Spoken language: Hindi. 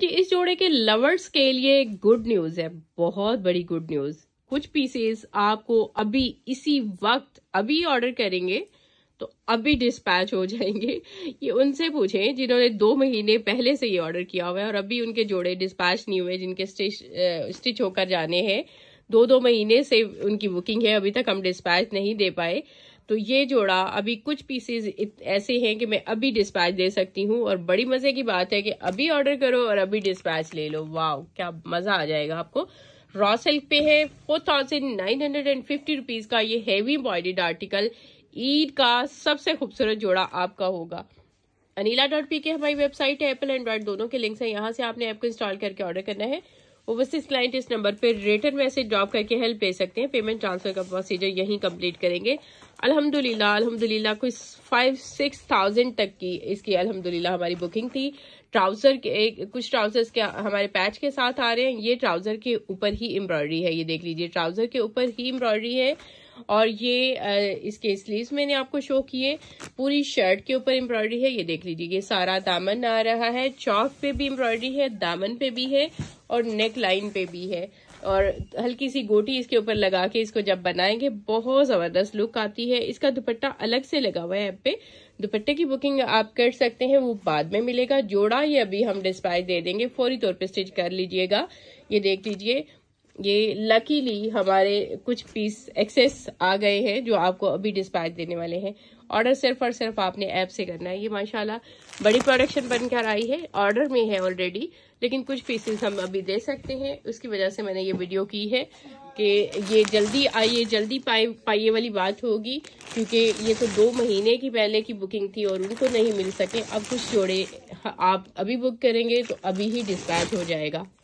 जी इस जोड़े के लवर्स के लिए गुड न्यूज है बहुत बड़ी गुड न्यूज कुछ पीसेस आपको अभी इसी वक्त अभी ऑर्डर करेंगे तो अभी डिस्पैच हो जाएंगे ये उनसे पूछें जिन्होंने दो महीने पहले से ये ऑर्डर किया हुआ है और अभी उनके जोड़े डिस्पैच नहीं हुए जिनके स्टिच स्टिच होकर जाने हैं दो दो महीने से उनकी बुकिंग है अभी तक हम डिस्पैच नहीं दे पाए तो ये जोड़ा अभी कुछ पीसेज ऐसे हैं कि मैं अभी डिस्पैच दे सकती हूँ और बड़ी मज़े की बात है कि अभी ऑर्डर करो और अभी डिस्पैच ले लो वाह क्या मज़ा आ जाएगा आपको रॉ सिल्क पे है four thousand nine hundred and fifty rupees का ये हैवी एम्ब्रॉयडेड आर्टिकल ईद का सबसे खूबसूरत जोड़ा आपका होगा अनिला डॉट पी के हमारी वेबसाइट है एप्पल एंड्रॉयड दोनों के लिंक्स हैं यहाँ से आपने ऐप को इंस्टॉल करके ऑर्डर करना है ओवरसीज क्लाइंट इस नंबर पर रिटर्न मैसेज ड्रॉप करके हेल्प ले सकते हैं पेमेंट ट्रांसफर का प्रोसीजर यहीं कंप्लीट करेंगे अल्हम्दुलिल्लाह अल्हम्दुलिल्लाह कोई फाइव सिक्स थाउजेंड तक की इसकी अल्हम्दुलिल्लाह हमारी बुकिंग थी ट्राउजर के कुछ ट्राउजर्स के हमारे पैच के साथ आ रहे हैं ये ट्राउजर के ऊपर ही एम्ब्रॉयडरी है ये देख लीजिए ट्राउजर के ऊपर ही एम्ब्रॉयडरी है और ये इसके स्लीव्स मैंने आपको शो किए पूरी शर्ट के ऊपर एम्ब्रॉयडरी है ये देख लीजिए ये सारा दामन आ रहा है चौक पे भी एम्ब्रॉयडरी है दामन पे भी है और नेक लाइन पे भी है और हल्की सी गोटी इसके ऊपर लगा के इसको जब बनाएंगे बहुत ज़बरदस्त लुक आती है इसका दुपट्टा अलग से लगा हुआ है ऐप पे दुपट्टे की बुकिंग आप कर सकते हैं वो बाद में मिलेगा जोड़ा ये अभी हम डिस्पाइज दे देंगे फौरी तौर पे स्टिच कर लीजिएगा ये देख लीजिए ये लकीली हमारे कुछ पीस एक्सेस आ गए हैं जो आपको अभी डिस्पैच देने वाले हैं ऑर्डर सिर्फ और सिर्फ आपने ऐप से करना है ये माशाल्लाह बड़ी प्रोडक्शन बनकर आई है ऑर्डर में है ऑलरेडी लेकिन कुछ पीसेस हम अभी दे सकते हैं उसकी वजह से मैंने ये वीडियो की है कि ये जल्दी आइए जल्दी पाए पाइए वाली बात होगी क्योंकि ये तो दो महीने की पहले की बुकिंग थी और उनको नहीं मिल सके अब कुछ जोड़े आप अभी बुक करेंगे तो अभी ही डिस्पैच हो जाएगा